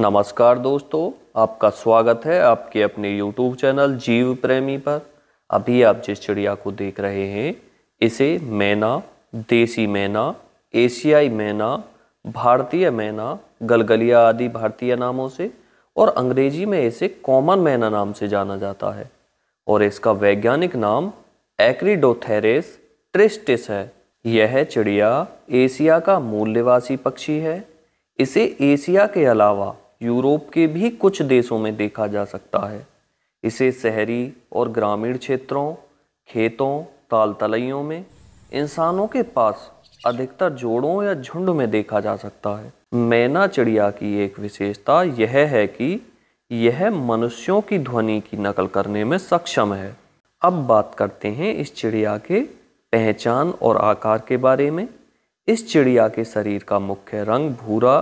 नमस्कार दोस्तों आपका स्वागत है आपके अपने यूट्यूब चैनल जीव प्रेमी पर अभी आप जिस चिड़िया को देख रहे हैं इसे मैना देसी मैना एशियाई मैना भारतीय मैना गलगलिया आदि भारतीय नामों से और अंग्रेजी में इसे कॉमन मैना नाम से जाना जाता है और इसका वैज्ञानिक नाम एक्रीडोथेरेस ट्रिस्टिस है यह चिड़िया एशिया का मूल निवासी पक्षी है इसे एशिया के अलावा यूरोप के भी कुछ देशों में देखा जा सकता है इसे शहरी और ग्रामीण क्षेत्रों खेतों ताल तलैयों में इंसानों के पास अधिकतर जोड़ों या झुंड में देखा जा सकता है मैना चिड़िया की एक विशेषता यह है कि यह मनुष्यों की ध्वनि की नकल करने में सक्षम है अब बात करते हैं इस चिड़िया के पहचान और आकार के बारे में इस चिड़िया के शरीर का मुख्य रंग भूरा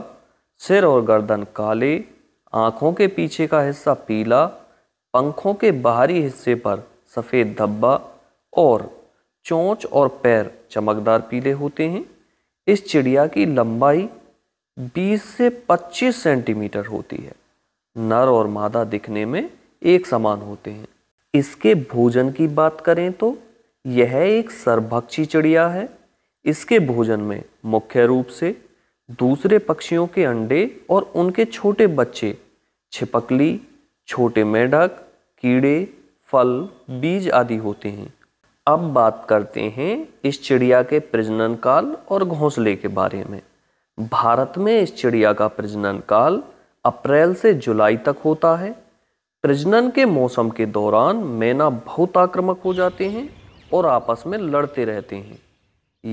सिर और गर्दन काले आँखों के पीछे का हिस्सा पीला पंखों के बाहरी हिस्से पर सफ़ेद धब्बा और चोंच और पैर चमकदार पीले होते हैं इस चिड़िया की लंबाई 20 से 25 सेंटीमीटर होती है नर और मादा दिखने में एक समान होते हैं इसके भोजन की बात करें तो यह एक सर्वभक्षी चिड़िया है इसके भोजन में मुख्य रूप से दूसरे पक्षियों के अंडे और उनके छोटे बच्चे छिपकली छोटे मेढक कीड़े फल बीज आदि होते हैं अब बात करते हैं इस चिड़िया के प्रजनन काल और घोंसले के बारे में भारत में इस चिड़िया का प्रजनन काल अप्रैल से जुलाई तक होता है प्रजनन के मौसम के दौरान मैना बहुत आक्रामक हो जाते हैं और आपस में लड़ते रहते हैं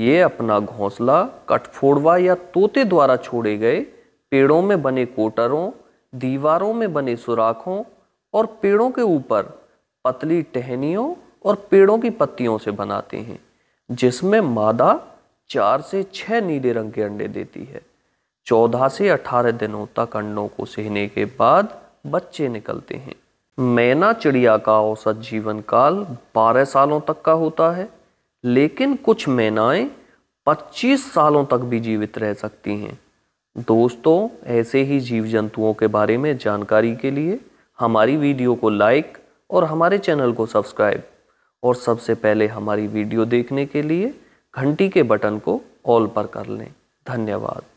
ये अपना घोंसला कठफोड़वा या तोते द्वारा छोड़े गए पेड़ों में बने कोटरों दीवारों में बने सुराखों और पेड़ों के ऊपर पतली टहनियों और पेड़ों की पत्तियों से बनाते हैं जिसमें मादा चार से छः नीले रंग के अंडे देती है चौदह से अठारह दिनों तक अंडों को सहने के बाद बच्चे निकलते हैं मैना चिड़िया का औसत जीवन काल बारह सालों तक का होता है लेकिन कुछ मैनाएँ 25 सालों तक भी जीवित रह सकती हैं दोस्तों ऐसे ही जीव जंतुओं के बारे में जानकारी के लिए हमारी वीडियो को लाइक और हमारे चैनल को सब्सक्राइब और सबसे पहले हमारी वीडियो देखने के लिए घंटी के बटन को ऑल पर कर लें धन्यवाद